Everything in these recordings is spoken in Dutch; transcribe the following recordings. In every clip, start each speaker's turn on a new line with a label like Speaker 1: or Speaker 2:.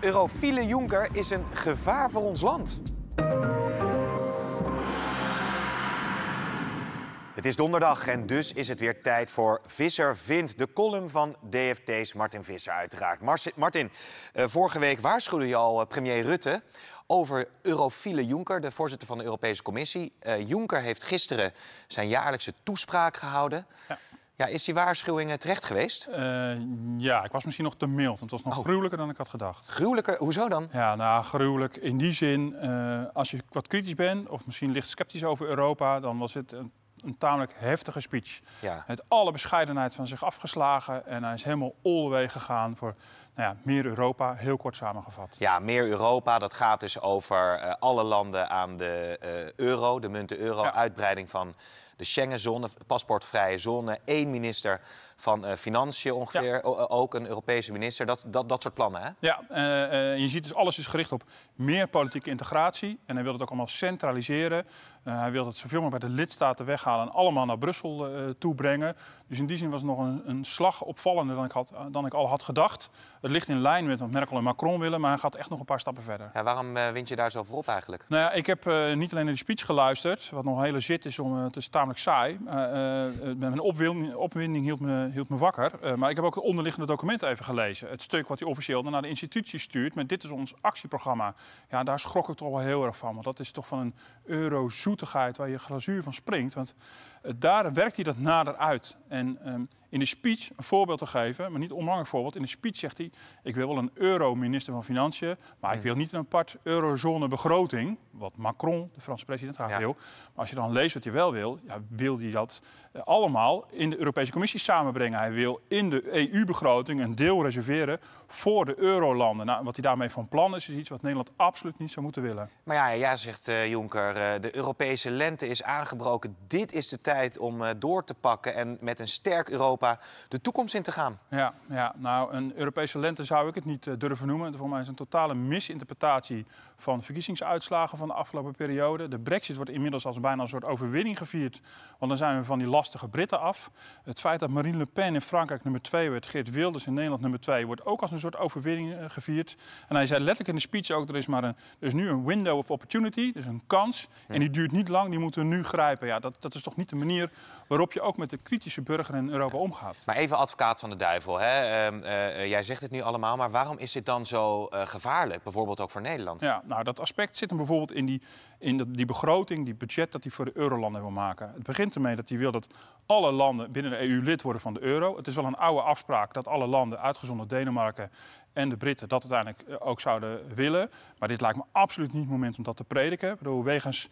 Speaker 1: Eurofiele Juncker is een gevaar voor ons land. Het is donderdag en dus is het weer tijd voor Visser Vindt. De column van DFT's Martin Visser uiteraard. Martin, eh, vorige week waarschuwde je al eh, premier Rutte over Eurofiele Juncker, de voorzitter van de Europese Commissie. Uh, eh, Juncker heeft gisteren zijn jaarlijkse toespraak gehouden. Ja. Ja, is die waarschuwing eh, terecht geweest?
Speaker 2: Eh, ja, ik was misschien nog te mild. Het was nog oh. gruwelijker dan ik had gedacht. Gruwelijker? Hoezo dan? Ja, nou, gruwelijk in die zin. Eh, als je wat kritisch bent, of misschien licht sceptisch over Europa, dan was het een, een tamelijk heftige speech. Ja. Met alle bescheidenheid van zich afgeslagen. En hij is helemaal all the way gegaan voor nou ja, meer Europa, heel kort samengevat.
Speaker 1: Ja, meer Europa, dat gaat dus over eh, alle landen aan de eh, euro, de munten euro, uitbreiding van de Schengenzone, paspoortvrije zone, één minister van eh, Financiën ongeveer, ook een Europese minister, dat, dat, dat soort plannen hè?
Speaker 2: Ja, je ziet dus alles is gericht op meer politieke integratie en hij wil het ook allemaal centraliseren. hij wil het zoveel mogelijk bij de lidstaten weghalen en allemaal naar Brussel toe brengen. Dus in die zin was het nog een, een slag opvallender dan ik, had, dan ik al had gedacht. Het ligt in lijn met wat Merkel en Macron willen, maar hij gaat echt nog een paar stappen verder.
Speaker 1: Ja, waarom uh, eh, wint je daar zo voor op eigenlijk?
Speaker 2: Nou ja, ik heb eh, niet alleen naar die speech geluisterd, wat nog een hele zit is, om, eh, het is tamelijk saai. mijn opwinding, opwinding, hield me, me wakker. maar ik heb ook het onderliggende document even gelezen. Het stuk wat hij officieel naar de instituties stuurt met dit is ons actieprogramma. Ja, daar schrok ik toch wel heel erg van. Want dat is toch van een eurozoetigheid waar je glazuur van springt. Want daar werkt hij dat nader uit. En ehm, in de speech een voorbeeld te geven, maar niet onbelangrijk voorbeeld. In de speech zegt hij: Ik wil wel een euro-minister van Financiën, maar ik mm. wil niet een apart eurozone-begroting. Wat Macron, de Franse president, graag wil. Maar als je dan leest wat hij wel wil, ja, wil hij dat eh, allemaal in de Europese Commissie samenbrengen. Hij wil in de EU-begroting een deel reserveren voor de eurolanden. Nou, wat hij daarmee van plan is, is iets wat Nederland absoluut niet zou moeten willen.
Speaker 1: Maar ja, ja zegt uh, de Europese lente is aangebroken. Dit is de tijd om door te pakken en met een sterk Europa de toekomst in te gaan.
Speaker 2: Ja, ja nou, een Europese lente zou ik het niet eh, durven noemen. Voor mij is een totale misinterpretatie van verkiezingsuitslagen van de afgelopen periode. De brexit wordt inmiddels als bijna een soort overwinning gevierd. Want dan zijn we van die lastige Britten af. Het feit dat Marine Le Pen in Frankrijk nummer 2 werd, Geert Wilders in Nederland nummer 2, wordt ook als een soort overwinning eh, gevierd. En hij zei letterlijk in de speech ook, er is, maar een, er is nu een window of opportunity, dus een kans. En die duurt niet lang, die moeten we nu grijpen. Ja, dat, dat is toch niet de manier waarop je ook met de kritische burger in Europa omgaat.
Speaker 1: Maar even advocaat van de duivel. Hè? Ehm, eh, eh, jij zegt het nu allemaal, maar waarom is dit dan zo eh, gevaarlijk? Bijvoorbeeld ook voor Nederland. Ja, nou dat aspect zit hem bijvoorbeeld in die, in
Speaker 2: de, die begroting, die budget dat hij voor de eurolanden wil maken. Het begint ermee dat hij wil
Speaker 1: dat alle landen
Speaker 2: binnen de EU lid worden van de euro. Het is wel een oude afspraak dat alle landen, uitgezonderd Denemarken en de Britten dat uiteindelijk ook zouden willen. Maar dit lijkt me absoluut niet het moment om dat te prediken. Ik wegens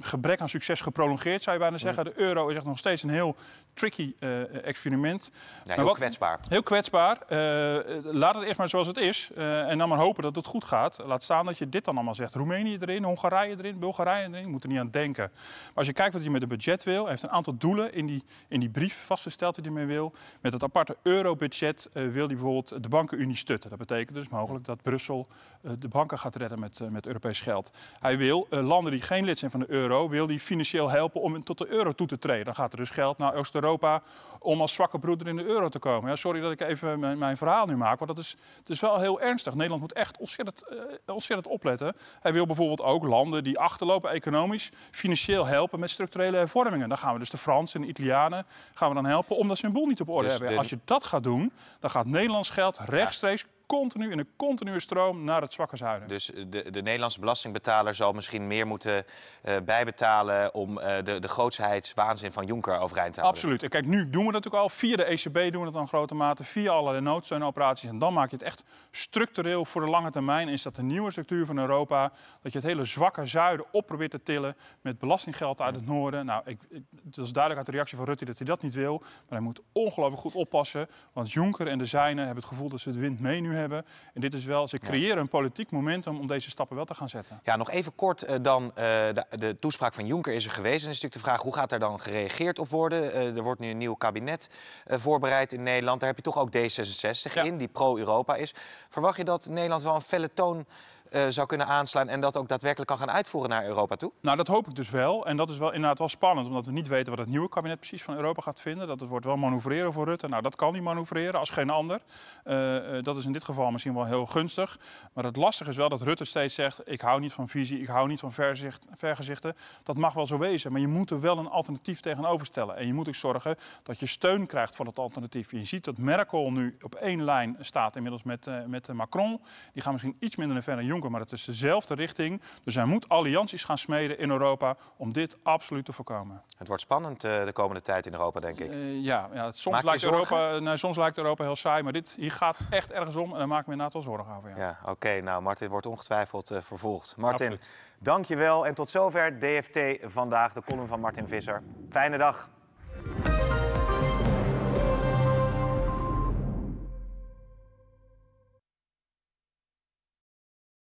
Speaker 2: gebrek aan succes geprolongeerd, zou je bijna zeggen. Mm. De euro is echt nog steeds een heel tricky eh, eh, experiment. heel kwetsbaar. Heel kwetsbaar. Eh, laat het eerst maar zoals het is. en dan maar hopen dat het goed gaat. Laat staan dat je dit dan allemaal zegt. Roemenië erin, Hongarije erin, Bulgarije erin. Je moet er niet aan denken. Maar als je kijkt wat hij met het budget wil... Hij heeft een aantal doelen in die, in die brief vastgesteld die hij mee wil. Met het aparte eurobudget wil hij bijvoorbeeld de bankenunie stutten. Dat betekent dus mogelijk dat Brussel de banken gaat redden met, met Europees geld. Hij wil landen die geen lid zijn van de euro... wil hij financieel helpen om tot de euro toe te treden. Dan gaat er dus geld naar oost Europa om als zwakke broeder in de euro te komen. Ja, sorry dat ik even mijn, verhaal nu maak, maar dat is, het is wel heel ernstig. Nederland moet echt ontzettend, eh, ontzettend opletten. Hij wil bijvoorbeeld ook landen die achterlopen economisch, financieel helpen met structurele hervormingen. Dan gaan we dus de Fransen en de Italianen gaan we dan helpen omdat ze hun boel niet op orde dus hebben. Als je dat gaat doen, dan gaat Nederlands geld rechtstreeks continu in een continue stroom naar het zwakke Zuiden.
Speaker 1: Dus eh, de, de Nederlandse belastingbetaler zal misschien meer moeten eh, bijbetalen om eh, de, de grootsheid, van Juncker overeind te houden. Absoluut. En kijk,
Speaker 2: nu doen we dat ook al. Via de ECB doen we dat dan grote mate. Via allerlei noodsteunoperaties. En dan maak je het echt structureel voor de lange termijn. Is dat de nieuwe structuur van Europa? Dat je het hele zwakke zuiden op probeert te tillen met belastinggeld uit het noorden. Nou, ik, het is duidelijk uit de reactie van Rutte dat hij dat niet wil. Maar hij moet ongelooflijk goed oppassen. Want Juncker en de zijnen hebben het gevoel dat ze het wind mee nu hebben hebben.
Speaker 1: En dit is wel, ze creëren
Speaker 2: een politiek momentum om deze stappen wel te gaan zetten.
Speaker 1: Ja, nog even kort eh, dan. Eh, de, de, toespraak van Juncker is er geweest. En is natuurlijk de vraag, hoe gaat er dan gereageerd op worden? Eh, er wordt nu een nieuw kabinet voorbereid in Nederland. Daar heb je toch ook D66 in, die pro-Europa is. Verwacht je dat Nederland wel een felle toon eh, zou kunnen aanslaan en dat ook daadwerkelijk kan gaan uitvoeren naar Europa
Speaker 2: toe? Nou, dat hoop ik dus wel. En dat is wel inderdaad wel spannend, omdat we niet weten wat het nieuwe kabinet precies van Europa gaat vinden. Dat het wordt wel manoeuvreren voor Rutte. Nou, dat kan hij manoeuvreren als geen ander. Eh, eh, dat is in dit geval misschien wel heel gunstig. Maar het lastige is wel dat Rutte steeds zegt: ik hou niet van visie, ik hou niet van verzicht, vergezichten. Dat mag wel zo wezen, maar je moet er wel een alternatief tegenover stellen. En je moet ook zorgen dat je steun krijgt van het alternatief. Je ziet dat Merkel nu op één lijn staat inmiddels met, met Macron. Die gaan misschien iets minder naar verre Jong maar het is dezelfde richting. Dus hij moet allianties gaan smeden in Europa om dit absoluut te voorkomen.
Speaker 1: Het wordt spannend eh, de komende tijd in Europa, denk ik. Eh, ja, ja soms, lijkt Europa,
Speaker 2: eh, soms lijkt Europa heel saai, maar dit, hier gaat echt ergens om en daar maak me inderdaad wel zorgen
Speaker 1: over. Ja, ja oké. nou, Martin wordt ongetwijfeld vervolgd. Martin, absoluut. dankjewel en tot zover DFT vandaag, de column van Martin Visser. Fijne dag.